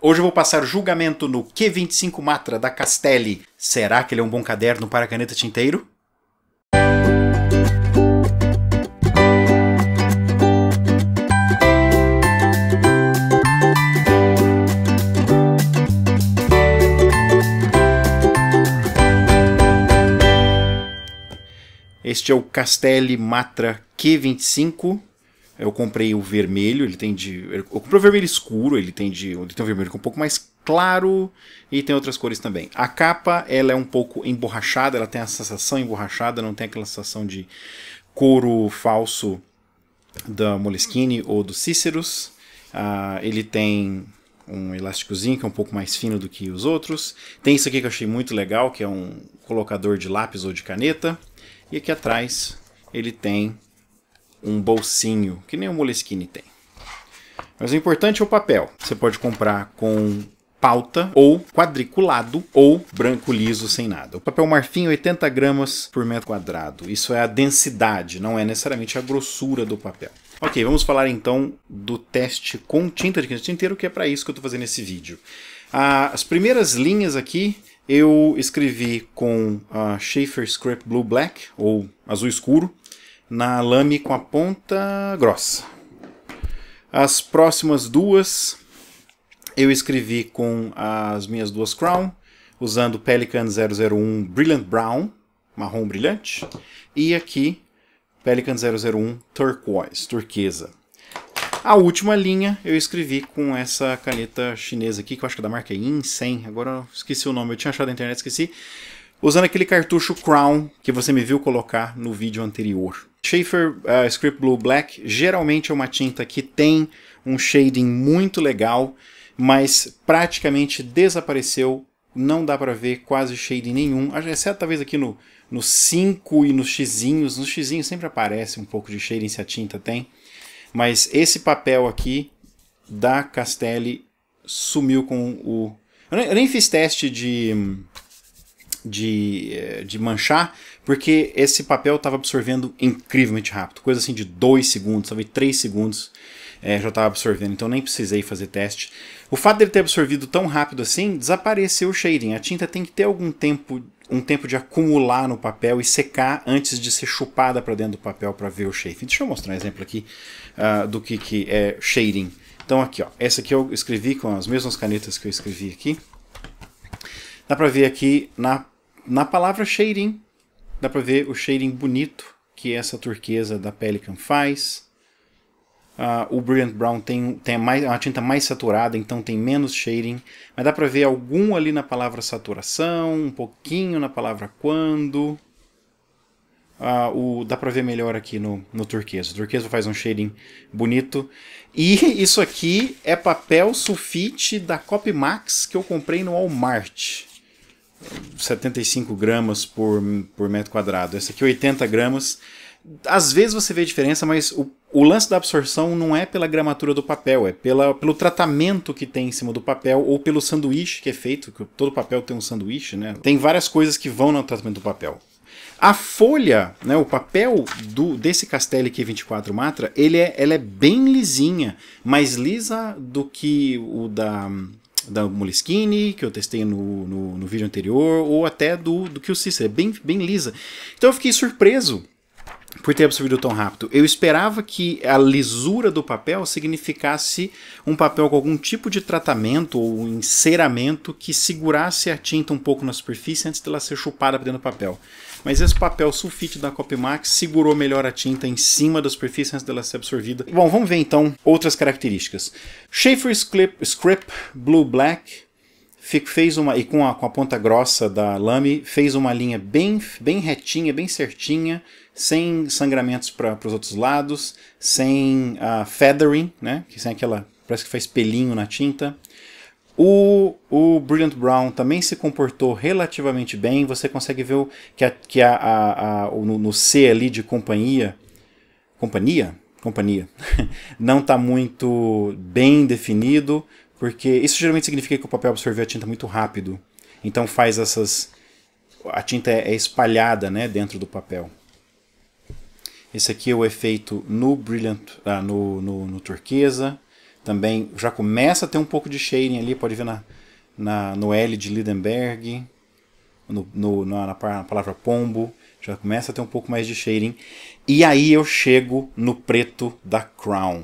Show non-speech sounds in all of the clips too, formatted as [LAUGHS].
Hoje eu vou passar julgamento no Q25 Matra da Castelli. Será que ele é um bom caderno para caneta tinteiro? Este é o Castelli Matra Q25. Eu comprei o vermelho, ele tem de. Eu comprei o vermelho escuro, ele tem de. Ele tem um vermelho um pouco mais claro e tem outras cores também. A capa ela é um pouco emborrachada, ela tem a sensação emborrachada, não tem aquela sensação de couro falso da Moleskine ou do Cíceros. Ah, ele tem um elásticozinho que é um pouco mais fino do que os outros. Tem isso aqui que eu achei muito legal, que é um colocador de lápis ou de caneta. E aqui atrás ele tem um bolsinho, que nem o Moleskine tem. Mas o importante é o papel. Você pode comprar com pauta ou quadriculado ou branco liso sem nada. O papel marfim 80 gramas por metro quadrado. Isso é a densidade, não é necessariamente a grossura do papel. Ok, vamos falar então do teste com tinta de 500 tinteiro, que é para isso que eu estou fazendo esse vídeo. Ah, as primeiras linhas aqui eu escrevi com a Schaefer Scrap Blue Black, ou azul escuro, na lame com a ponta grossa. As próximas duas eu escrevi com as minhas duas Crown, usando Pelican 001 Brilliant Brown, marrom brilhante, e aqui Pelican 001 Turquoise, turquesa. A última linha eu escrevi com essa caneta chinesa aqui, que eu acho que é da marca Insen, agora eu esqueci o nome, eu tinha achado na internet, esqueci. Usando aquele cartucho Crown que você me viu colocar no vídeo anterior. Schaefer uh, Script Blue Black geralmente é uma tinta que tem um shading muito legal, mas praticamente desapareceu, não dá para ver quase shading nenhum, exceto talvez aqui no, no 5 e nos xizinhos, nos xizinhos sempre aparece um pouco de shading se a tinta tem, mas esse papel aqui da Castelli sumiu com o... Eu nem, eu nem fiz teste de hum, de, eh, de manchar, porque esse papel estava absorvendo incrivelmente rápido, coisa assim de 2 segundos, talvez 3 segundos é, já estava absorvendo, então nem precisei fazer teste. O fato dele ter absorvido tão rápido assim, desapareceu o shading. A tinta tem que ter algum tempo, um tempo de acumular no papel e secar antes de ser chupada para dentro do papel para ver o shading. Deixa eu mostrar um exemplo aqui uh, do que, que é shading. Então aqui, ó, essa aqui eu escrevi com as mesmas canetas que eu escrevi aqui. Dá para ver aqui na, na palavra shading, dá para ver o shading bonito que essa turquesa da Pelican faz. Uh, o Brilliant Brown tem, tem mais, é uma tinta mais saturada, então tem menos shading. Mas dá para ver algum ali na palavra saturação, um pouquinho na palavra quando. Uh, o, dá para ver melhor aqui no, no turquesa. O turquesa faz um shading bonito. E isso aqui é papel sulfite da Copymax que eu comprei no Walmart. 75 gramas por, por metro quadrado, essa aqui 80 gramas. Às vezes você vê a diferença, mas o, o lance da absorção não é pela gramatura do papel, é pela, pelo tratamento que tem em cima do papel ou pelo sanduíche que é feito, que todo papel tem um sanduíche, né? Tem várias coisas que vão no tratamento do papel. A folha, né, o papel do, desse Castelli Q24 Matra, ele é, ela é bem lisinha, mais lisa do que o da da Moleskine, que eu testei no, no, no, vídeo anterior, ou até do, do que o é bem, bem lisa. Então eu fiquei surpreso por ter absorvido tão rápido. Eu esperava que a lisura do papel significasse um papel com algum tipo de tratamento ou enceramento que segurasse a tinta um pouco na superfície antes dela ser chupada para dentro do papel. Mas esse papel sulfite da Copymax segurou melhor a tinta em cima da superfície antes dela ser absorvida. Bom, vamos ver então outras características. Schaefer Script Blue Black fez uma e com a, com a, ponta grossa da lame fez uma linha bem bem retinha, bem certinha, sem sangramentos para os outros lados, sem uh, feathering, né? Que sem aquela parece que faz pelinho na tinta. O, o Brilliant Brown também se comportou relativamente bem. Você consegue ver que, a, que a, a, a no, no C ali de companhia. Companhia? Companhia. [LAUGHS] não está muito bem definido, porque isso geralmente significa que o papel absorveu a tinta muito rápido. Então faz essas. A tinta é, é espalhada né, dentro do papel. Esse aqui é o efeito no Brilliant. Ah, no, no, no turquesa também já começa a ter um pouco de shading ali, pode ver na, na, no L de Lidenberg, no, no na, na, palavra pombo, já começa a ter um pouco mais de shading. E aí eu chego no preto da Crown.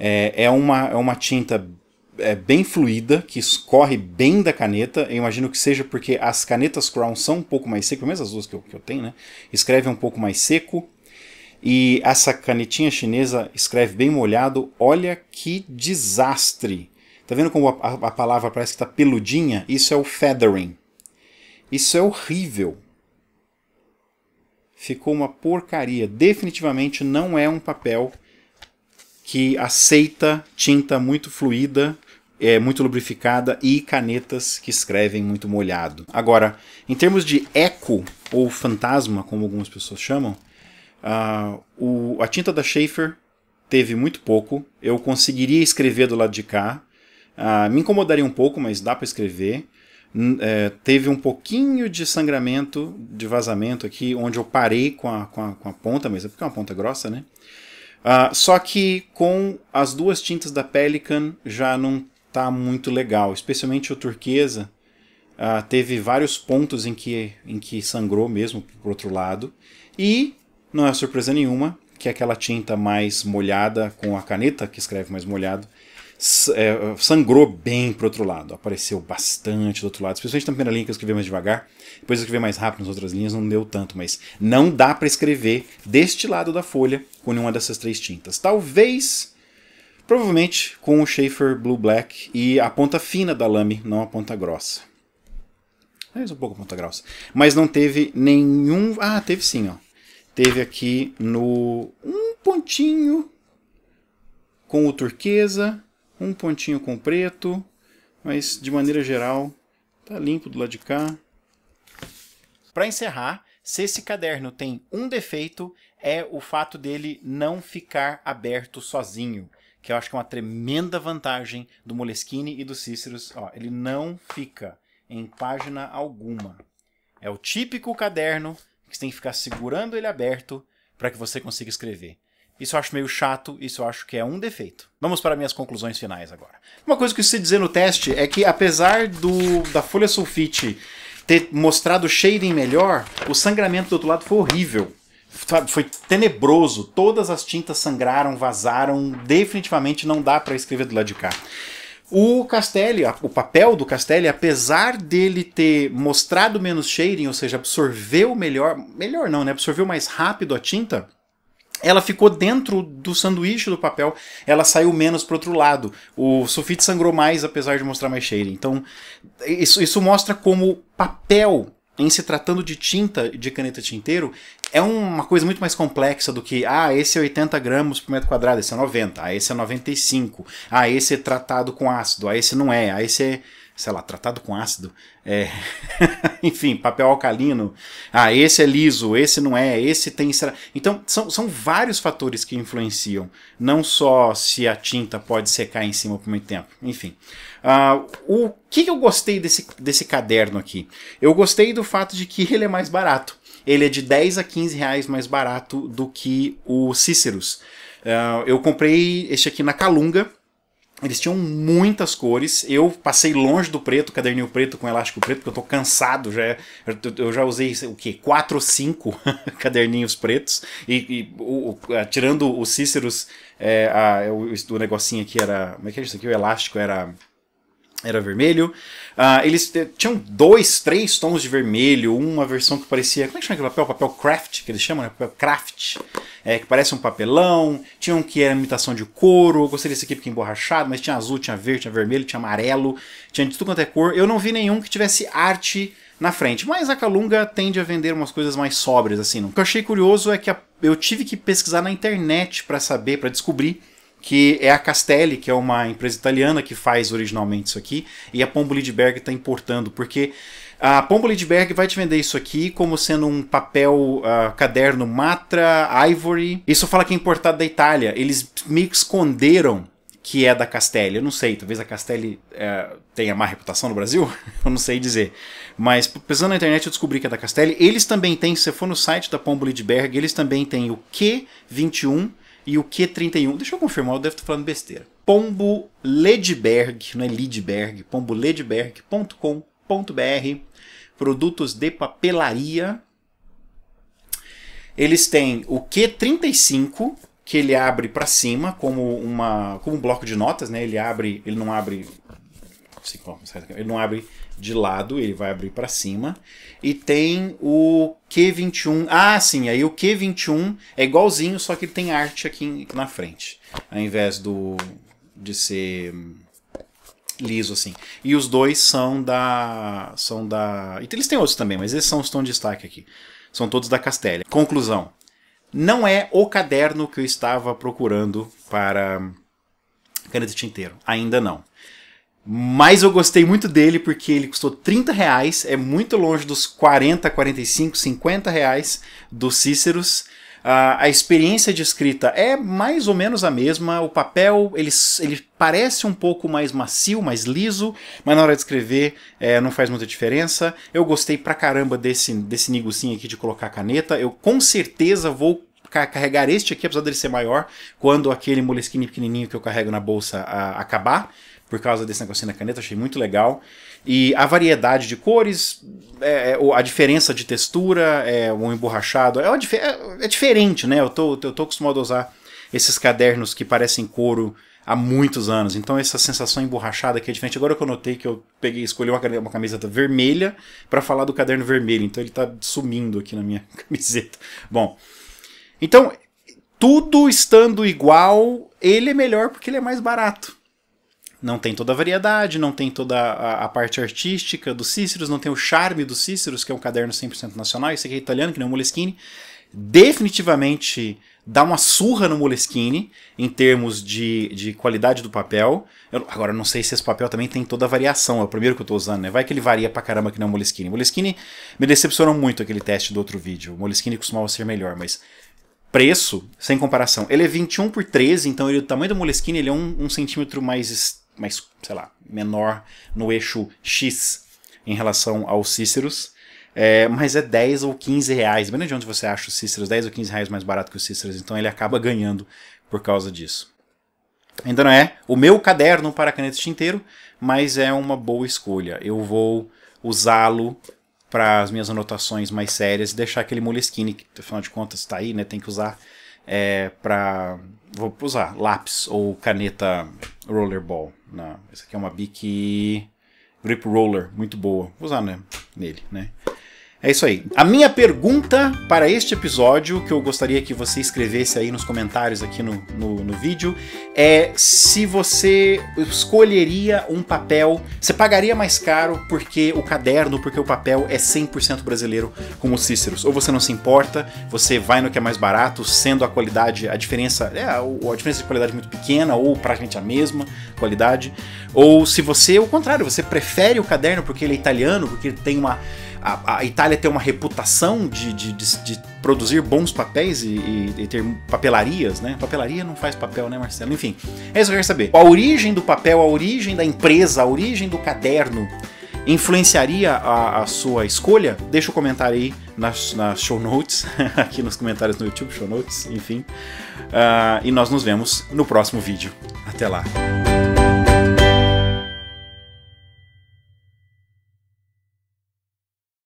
É, é, uma, é uma tinta é, bem fluida, que escorre bem da caneta. Eu imagino que seja porque as canetas Crown são um pouco mais secas, mesmo as duas que eu, que eu tenho, né? Escreve um pouco mais seco. E essa canetinha chinesa escreve bem molhado, olha que desastre. Tá vendo como a, a, a palavra parece que está peludinha? Isso é o feathering. Isso é horrível. Ficou uma porcaria. Definitivamente não é um papel que aceita tinta muito fluida, é, muito lubrificada e canetas que escrevem muito molhado. Agora, em termos de eco ou fantasma, como algumas pessoas chamam, Uh, o, a tinta da Schaefer teve muito pouco. Eu conseguiria escrever do lado de cá. Uh, me incomodaria um pouco, mas dá para escrever. É, teve um pouquinho de sangramento, de vazamento aqui, onde eu parei com a, com a, com a ponta, mas é porque é uma ponta grossa, né? Uh, só que com as duas tintas da Pelican já não tá muito legal, especialmente o turquesa. Uh, teve vários pontos em que, em que sangrou mesmo pro outro lado. E não é surpresa nenhuma que aquela tinta mais molhada, com a caneta que escreve mais molhado, é, sangrou bem para outro lado. Apareceu bastante do outro lado. Especialmente na primeira linha que eu escrevi mais devagar. Depois eu escrevi mais rápido nas outras linhas, não deu tanto. Mas não dá para escrever deste lado da folha com nenhuma dessas três tintas. Talvez, provavelmente, com o Schaefer Blue Black e a ponta fina da lame, não a ponta grossa. Mais um pouco a ponta grossa. Mas não teve nenhum... Ah, teve sim, ó. Teve aqui no um pontinho com o turquesa, um pontinho com preto, mas de maneira geral tá limpo do lado de cá. Para encerrar, se esse caderno tem um defeito, é o fato dele não ficar aberto sozinho, que eu acho que é uma tremenda vantagem do Moleskine e do Cíceros. Ó, ele não fica em página alguma. É o típico caderno que você tem que ficar segurando ele aberto para que você consiga escrever. Isso eu acho meio chato, isso eu acho que é um defeito. Vamos para minhas conclusões finais agora. Uma coisa que eu preciso dizer no teste é que apesar do da folha sulfite ter mostrado o shading melhor, o sangramento do outro lado foi horrível. Foi tenebroso, todas as tintas sangraram, vazaram, definitivamente não dá para escrever do lado de cá. O Castelli, o papel do Castelli, apesar dele ter mostrado menos shading, ou seja, absorveu melhor, melhor não, né? Absorveu mais rápido a tinta. Ela ficou dentro do sanduíche do papel, ela saiu menos para outro lado. O sulfite sangrou mais, apesar de mostrar mais shading. Então, isso, isso mostra como papel em se tratando de tinta, de caneta tinteiro, é uma coisa muito mais complexa do que, ah, esse é 80 gramas por metro quadrado, esse é 90, ah, esse é 95, ah, esse é tratado com ácido, ah, esse não é, ah, esse é, sei lá, tratado com ácido. É. [LAUGHS] [LAUGHS] enfim, papel alcalino. Ah, esse é liso, esse não é, esse tem. Então, são, são vários fatores que influenciam. Não só se a tinta pode secar em cima por muito tempo. Enfim. Uh, o que eu gostei desse, desse caderno aqui? Eu gostei do fato de que ele é mais barato. Ele é de 10 a 15 reais mais barato do que o Cíceros. Uh, eu comprei este aqui na Calunga eles tinham muitas cores. Eu passei longe do preto, caderninho preto com elástico preto, porque eu tô cansado. Já, é, eu já usei o quê? Quatro ou cinco [LAUGHS] caderninhos pretos. E, e o, o, tirando o Cíceros, é, a, o, o negocinho aqui era. Como é que é isso aqui? O elástico era era vermelho. Uh, eles tinham dois, três tons de vermelho, uma versão que parecia. Como é que chama aquele papel? Papel craft, que eles chamam, né? Papel craft, é, que parece um papelão. Tinha um que era imitação de couro. Eu gostei desse aqui porque é emborrachado, mas tinha azul, tinha verde, tinha vermelho, tinha amarelo, tinha de tudo quanto é cor. Eu não vi nenhum que tivesse arte na frente. Mas a Calunga tende a vender umas coisas mais sóbrias, assim. O que eu achei curioso é que a... eu tive que pesquisar na internet para saber, para descobrir que é a Castelli, que é uma empresa italiana que faz originalmente isso aqui, e a Pombo Lidberg está importando, porque a Pombo Lidberg vai te vender isso aqui como sendo um papel uh, caderno Matra, Ivory. Isso fala que é importado da Itália. Eles me esconderam que é da Castelli. Eu não sei, talvez a Castelli uh, tenha má reputação no Brasil, [LAUGHS] eu não sei dizer. Mas pesando na internet eu descobri que é da Castelli. Eles também têm, se você for no site da Pombo Lidberg, eles também têm o Q21 e o Q31. Deixa eu confirmar, eu devo estar falando besteira. Pombo Ledberg, não é Lidberg, pomboledberg.com.br. Produtos de papelaria. Eles têm o Q35, que ele abre para cima como uma como um bloco de notas, né? Ele abre, ele não abre ele não abre de lado, ele vai abrir para cima. E tem o Q21. Ah, sim, aí o Q21 é igualzinho, só que ele tem arte aqui na frente, ao invés do de ser hum, liso assim. E os dois são da são da, e eles têm outros também, mas esses são os tons de destaque aqui. São todos da Castelli. Conclusão: não é o caderno que eu estava procurando para hum, caneta tinteiro. Ainda não. Mas eu gostei muito dele porque ele custou 30 reais, é muito longe dos 40, 45, 50 reais dos Cíceros. Uh, a experiência de escrita é mais ou menos a mesma, o papel ele, ele parece um pouco mais macio, mais liso, mas na hora de escrever é, não faz muita diferença. Eu gostei pra caramba desse, desse negocinho aqui de colocar a caneta, eu com certeza vou carregar este aqui, apesar dele ser maior, quando aquele moleskine pequenininho que eu carrego na bolsa a, acabar por causa desse negocinho da caneta, achei muito legal. E a variedade de cores, é, é a diferença de textura, é, o emborrachado, é, é, é, diferente, né? Eu tô, eu tô acostumado a usar esses cadernos que parecem couro há muitos anos. Então essa sensação emborrachada aqui é diferente. Agora que eu notei que eu peguei, escolhi uma, uma camiseta vermelha para falar do caderno vermelho. Então ele está sumindo aqui na minha [LAUGHS] camiseta. Bom, então tudo estando igual, ele é melhor porque ele é mais barato não tem toda a variedade, não tem toda a, a parte artística do Cíceros, não tem o charme do Cíceros, que é um caderno 100% nacional, esse aqui é italiano, que nem o Moleskine. Definitivamente dá uma surra no Moleskine em termos de, de qualidade do papel. Eu, agora, não sei se esse papel também tem toda a variação, é o primeiro que eu estou usando, né? Vai que ele varia pra caramba que não é o Moleskine. O Moleskine me decepcionou muito aquele teste do outro vídeo. O Moleskine costumava ser melhor, mas preço, sem comparação. Ele é 21 por 13, então ele, o tamanho do Moleskine ele é um, um centímetro mais mais, sei lá, menor no eixo X em relação aos Cíceros. É, mas é 10 ou 15 reais, dependendo de onde você acha os Cíceros, 10 ou 15 reais mais barato que os Cíceros, então ele acaba ganhando por causa disso. Ainda não é o meu caderno para caneta tinteiro, mas é uma boa escolha. Eu vou usá-lo para as minhas anotações mais sérias e deixar aquele Moleskine, que afinal de contas está aí, né? Tem que usar é, para. Vou usar lápis ou caneta rollerball. Não, essa aqui é uma Bic Grip Roller, muito boa. Vou usar né, nele, né? É isso aí. A minha pergunta para este episódio, que eu gostaria que você escrevesse aí nos comentários aqui no, no, no vídeo, é se você escolheria um papel, você pagaria mais caro porque o caderno, porque o papel é 100% brasileiro como os Cíceros. Ou você não se importa, você vai no que é mais barato, sendo a qualidade, a diferença, é, a diferença de qualidade muito pequena ou praticamente a mesma qualidade. Ou se você, o contrário, você prefere o caderno porque ele é italiano, porque ele tem uma a, a Itália tem uma reputação de, de, de, de produzir bons papéis e, e, e, ter papelarias, né? Papelaria não faz papel, né, Marcelo? Enfim, é isso que eu quero saber. A origem do papel, a origem da empresa, a origem do caderno influenciaria a, a sua escolha? Deixa o comentário aí nas, nas show notes, [LAUGHS] aqui nos comentários no YouTube, show notes, enfim. Uh, e nós nos vemos no próximo vídeo. Até lá!